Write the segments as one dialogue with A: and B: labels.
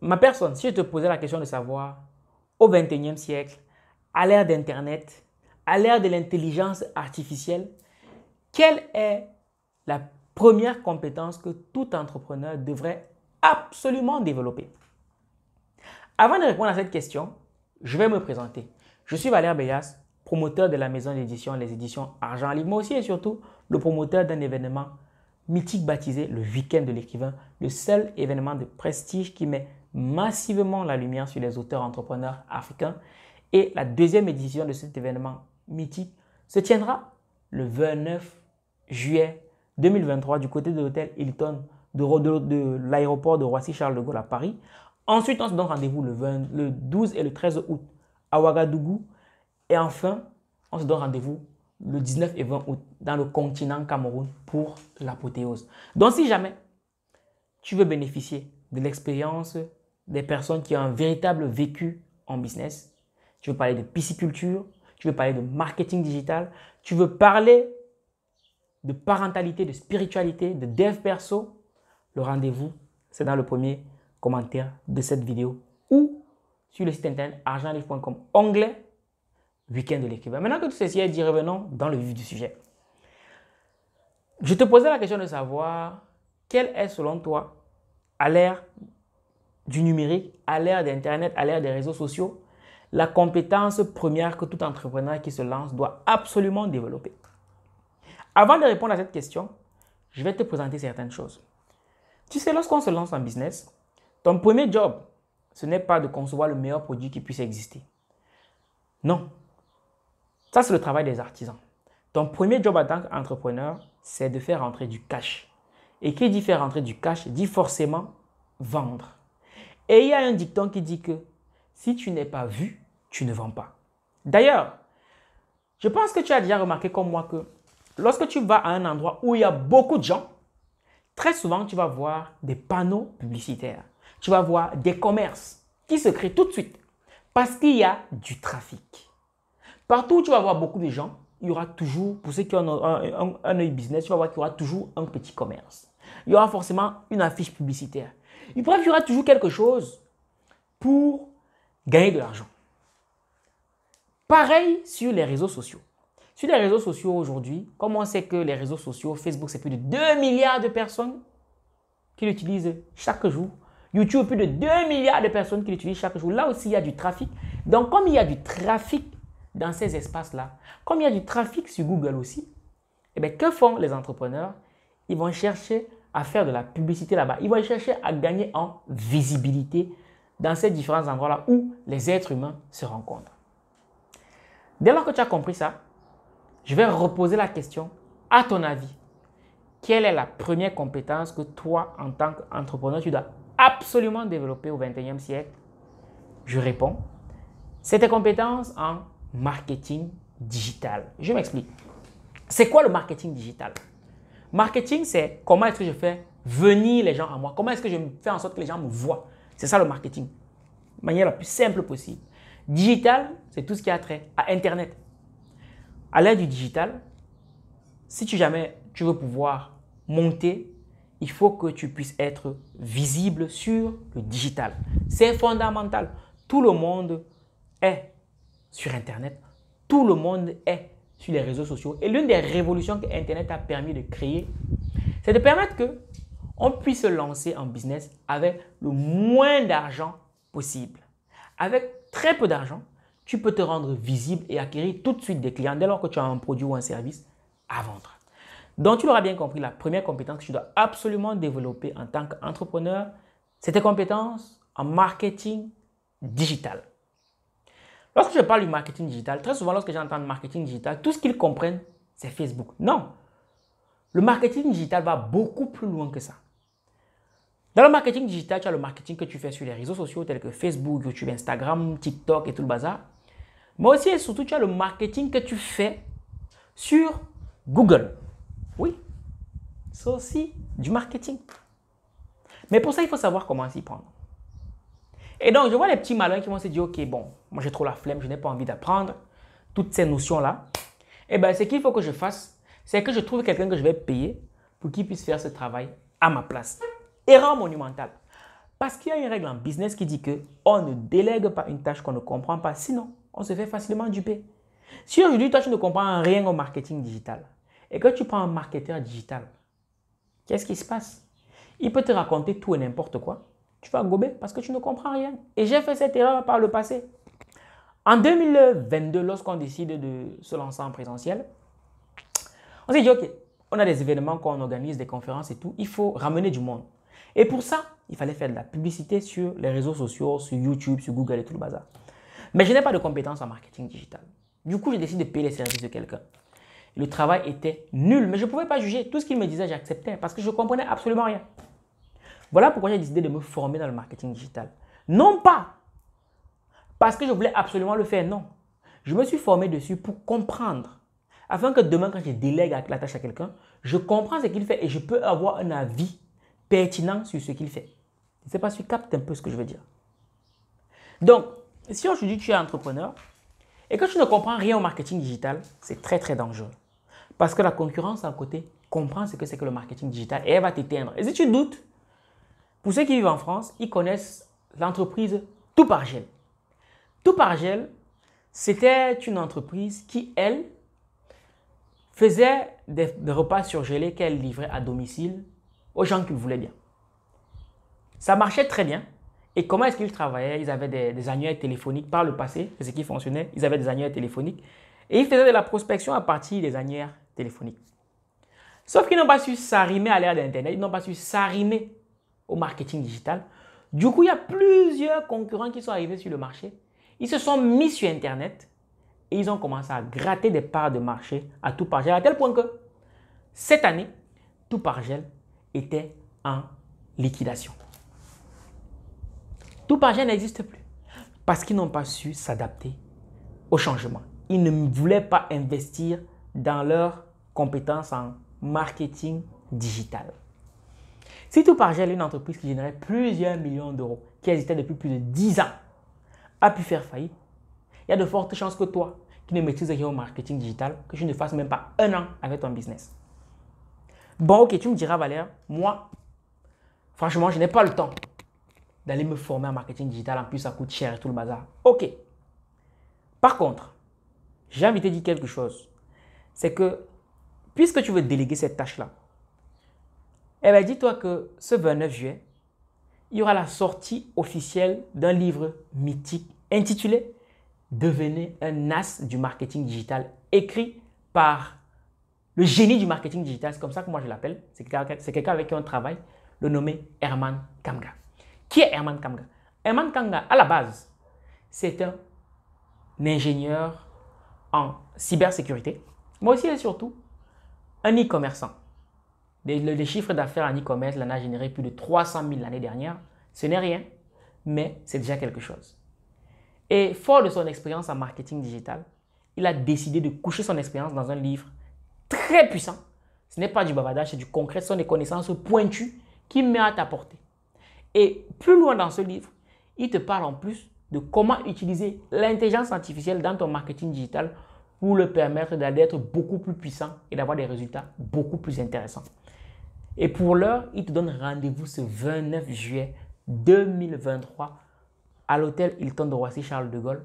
A: Ma personne, si je te posais la question de savoir, au 21e siècle, à l'ère d'Internet, à l'ère de l'intelligence artificielle, quelle est la première compétence que tout entrepreneur devrait absolument développer Avant de répondre à cette question, je vais me présenter. Je suis Valère Bellas, promoteur de la maison d'édition Les Éditions Argent Livre, mais aussi et surtout le promoteur d'un événement mythique baptisé le week-end de l'écrivain, le seul événement de prestige qui met massivement la lumière sur les auteurs entrepreneurs africains. Et la deuxième édition de cet événement mythique se tiendra le 29 juillet 2023 du côté de l'hôtel Hilton de, l'aéroport de Roissy-Charles de Gaulle à Paris. Ensuite, on se donne rendez-vous le, le 12 et le 13 août à Ouagadougou. Et enfin, on se donne rendez-vous le 19 et 20 août dans le continent Cameroun pour l'apothéose. Donc si jamais tu veux bénéficier de l'expérience des personnes qui ont un véritable vécu en business, tu veux parler de pisciculture, tu veux parler de marketing digital, tu veux parler de parentalité, de spiritualité, de dev perso, le rendez-vous, c'est dans le premier commentaire de cette vidéo ou sur le site internet argentlivre.com, anglais week-end de l'écrivain. Maintenant que tout ceci est dit, revenons dans le vif du sujet. Je te posais la question de savoir quelle est selon toi, à l'ère du numérique, à l'ère d'Internet, à l'ère des réseaux sociaux, la compétence première que tout entrepreneur qui se lance doit absolument développer. Avant de répondre à cette question, je vais te présenter certaines choses. Tu sais, lorsqu'on se lance en business, ton premier job, ce n'est pas de concevoir le meilleur produit qui puisse exister. Non, ça, c'est le travail des artisans. Ton premier job en tant qu'entrepreneur, c'est de faire rentrer du cash. Et qui dit faire rentrer du cash dit forcément vendre. Et il y a un dicton qui dit que si tu n'es pas vu, tu ne vends pas. D'ailleurs, je pense que tu as déjà remarqué comme moi que lorsque tu vas à un endroit où il y a beaucoup de gens, très souvent tu vas voir des panneaux publicitaires. Tu vas voir des commerces qui se créent tout de suite parce qu'il y a du trafic. Partout où tu vas voir beaucoup de gens, il y aura toujours, pour ceux qui ont un, œil business, tu vas voir qu'il y aura toujours un petit commerce. Il y aura forcément une affiche publicitaire. Il bref, y aura toujours quelque chose pour gagner de l'argent. Pareil sur les réseaux sociaux. Sur les réseaux sociaux aujourd'hui, comment on sait que les réseaux sociaux, Facebook, c'est plus de 2 milliards de personnes qui l'utilisent chaque jour. YouTube, plus de 2 milliards de personnes qui l'utilisent chaque jour. Là aussi, il y a du trafic. Donc, comme il y a du trafic, dans ces espaces-là. Comme il y a du trafic sur Google aussi, eh bien, que font les entrepreneurs Ils vont chercher à faire de la publicité là-bas. Ils vont chercher à gagner en visibilité dans ces différents endroits-là où les êtres humains se rencontrent. Dès lors que tu as compris ça, je vais reposer la question, à ton avis, quelle est la première compétence que toi, en tant qu'entrepreneur, tu dois absolument développer au 21e siècle Je réponds, c'est compétence en marketing digital. Je m'explique. C'est quoi le marketing digital Marketing, c'est comment est-ce que je fais venir les gens à moi Comment est-ce que je fais en sorte que les gens me voient C'est ça le marketing. De manière la plus simple possible. Digital, c'est tout ce qui a trait à Internet. À l'aide du digital, si tu jamais tu veux pouvoir monter, il faut que tu puisses être visible sur le digital. C'est fondamental. Tout le monde est sur Internet. Tout le monde est sur les réseaux sociaux. Et l'une des révolutions que Internet a permis de créer, c'est de permettre que on puisse se lancer en business avec le moins d'argent possible. Avec très peu d'argent, tu peux te rendre visible et acquérir tout de suite des clients dès lors que tu as un produit ou un service à vendre. Donc, tu l'auras bien compris, la première compétence que tu dois absolument développer en tant qu'entrepreneur, c'est tes compétences en marketing digital. Lorsque je parle du marketing digital, très souvent lorsque j'entends marketing digital, tout ce qu'ils comprennent, c'est Facebook. Non. Le marketing digital va beaucoup plus loin que ça. Dans le marketing digital, tu as le marketing que tu fais sur les réseaux sociaux tels que Facebook, YouTube, Instagram, TikTok et tout le bazar. Mais aussi et surtout, tu as le marketing que tu fais sur Google. Oui, c'est aussi du marketing. Mais pour ça, il faut savoir comment s'y prendre. Et donc, je vois les petits malins qui vont se dire, OK, bon, moi j'ai trop la flemme, je n'ai pas envie d'apprendre toutes ces notions-là. Eh bien, ce qu'il faut que je fasse, c'est que je trouve quelqu'un que je vais payer pour qu'il puisse faire ce travail à ma place. Erreur monumentale. Parce qu'il y a une règle en business qui dit que on ne délègue pas une tâche qu'on ne comprend pas, sinon on se fait facilement duper. Si aujourd'hui toi tu ne comprends rien au marketing digital et que tu prends un marketeur digital, qu'est-ce qui se passe Il peut te raconter tout et n'importe quoi tu vas gober parce que tu ne comprends rien. Et j'ai fait cette erreur par le passé. En 2022, lorsqu'on décide de se lancer en présentiel, on s'est dit, OK, on a des événements qu'on organise, des conférences et tout, il faut ramener du monde. Et pour ça, il fallait faire de la publicité sur les réseaux sociaux, sur YouTube, sur Google et tout le bazar. Mais je n'ai pas de compétences en marketing digital. Du coup, j'ai décidé de payer les services de quelqu'un. Le travail était nul, mais je ne pouvais pas juger. Tout ce qu'il me disait, j'acceptais parce que je ne comprenais absolument rien. Voilà pourquoi j'ai décidé de me former dans le marketing digital. Non pas parce que je voulais absolument le faire, non. Je me suis formé dessus pour comprendre, afin que demain, quand je délègue la tâche à quelqu'un, je comprends ce qu'il fait et je peux avoir un avis pertinent sur ce qu'il fait. Je ne sais pas si tu captes un peu ce que je veux dire. Donc, si aujourd'hui tu es entrepreneur et que tu ne comprends rien au marketing digital, c'est très très dangereux. Parce que la concurrence à côté comprend ce que c'est que le marketing digital et elle va t'éteindre. Et si tu doutes, pour ceux qui vivent en France, ils connaissent l'entreprise Tout par gel. Tout par gel, c'était une entreprise qui, elle, faisait des, repas surgelés qu'elle livrait à domicile aux gens qu'ils voulaient bien. Ça marchait très bien. Et comment est-ce qu'ils travaillaient Ils avaient des, des, annuaires téléphoniques par le passé, c'est ce qui fonctionnait. Ils avaient des annuaires téléphoniques. Et ils faisaient de la prospection à partir des annuaires téléphoniques. Sauf qu'ils n'ont pas su s'arrimer à l'ère d'Internet. Ils n'ont pas su s'arrimer au marketing digital. Du coup, il y a plusieurs concurrents qui sont arrivés sur le marché. Ils se sont mis sur Internet et ils ont commencé à gratter des parts de marché à tout gel à tel point que cette année, tout par gel était en liquidation. Tout gel n'existe plus parce qu'ils n'ont pas su s'adapter au changement. Ils ne voulaient pas investir dans leurs compétences en marketing digital. Si tout par gel, une entreprise qui générait plusieurs millions d'euros, qui existait depuis plus de 10 ans, a pu faire faillite, il y a de fortes chances que toi, qui ne maîtrises rien au marketing digital, que tu ne fasses même pas un an avec ton business. Bon, ok, tu me diras, Valère, moi, franchement, je n'ai pas le temps d'aller me former en marketing digital. En plus, ça coûte cher et tout le bazar. Ok. Par contre, j'ai envie de te dire quelque chose. C'est que, puisque tu veux déléguer cette tâche-là, eh bien, dis-toi que ce 29 juillet, il y aura la sortie officielle d'un livre mythique intitulé Devenez un as du marketing digital, écrit par le génie du marketing digital, c'est comme ça que moi je l'appelle, c'est quelqu'un avec qui on travaille, le nommé Herman Kamga. Qui est Herman Kamga Herman Kamga, à la base, c'est un ingénieur en cybersécurité, mais aussi et surtout un e-commerçant. Les chiffres d'affaires en e-commerce l'on a généré plus de 300 000 l'année dernière. Ce n'est rien, mais c'est déjà quelque chose. Et fort de son expérience en marketing digital, il a décidé de coucher son expérience dans un livre très puissant. Ce n'est pas du bavardage, c'est du concret, ce sont des connaissances pointues qui met à ta portée. Et plus loin dans ce livre, il te parle en plus de comment utiliser l'intelligence artificielle dans ton marketing digital pour le permettre d'être beaucoup plus puissant et d'avoir des résultats beaucoup plus intéressants. Et pour l'heure, il te donne rendez-vous ce 29 juillet 2023 à l'hôtel Hilton de Roissy Charles de Gaulle.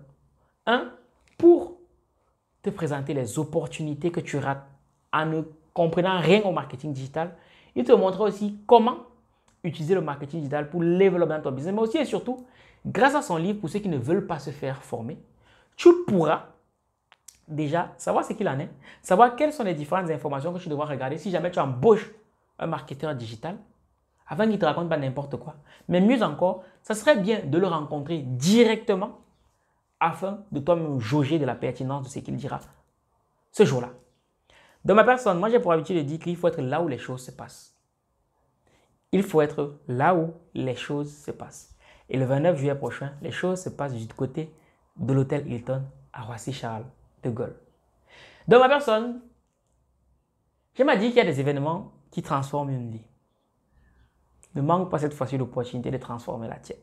A: Un, Pour te présenter les opportunités que tu rates en ne comprenant rien au marketing digital. Il te montrera aussi comment utiliser le marketing digital pour développer ton business, mais aussi et surtout, grâce à son livre, pour ceux qui ne veulent pas se faire former, tu pourras déjà savoir ce qu'il en est, savoir quelles sont les différentes informations que tu devras regarder si jamais tu embauches un marketeur digital avant qu'il te raconte pas n'importe quoi. Mais mieux encore, ça serait bien de le rencontrer directement afin de toi-même jauger de la pertinence de ce qu'il dira ce jour-là. Dans ma personne, moi j'ai pour habitude de dire qu'il faut être là où les choses se passent. Il faut être là où les choses se passent. Et le 29 juillet prochain, les choses se passent du côté de l'hôtel Hilton à Roissy-Charles de Gaulle. Dans ma personne, je m'a dit qu'il y a des événements qui transforme une vie. Ne manque pas cette fois-ci l'opportunité de transformer la tienne.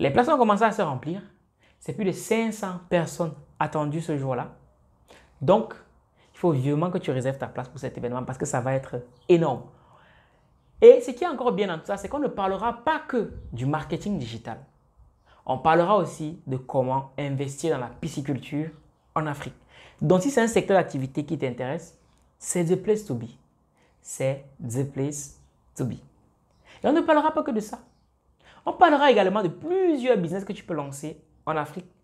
A: Les places ont commencé à se remplir. C'est plus de 500 personnes attendues ce jour-là. Donc, il faut vivement que tu réserves ta place pour cet événement parce que ça va être énorme. Et ce qui est encore bien dans tout ça, c'est qu'on ne parlera pas que du marketing digital. On parlera aussi de comment investir dans la pisciculture en Afrique. Donc si c'est un secteur d'activité qui t'intéresse, c'est the place to be c'est The Place to Be. Et on ne parlera pas que de ça. On parlera également de plusieurs business que tu peux lancer en Afrique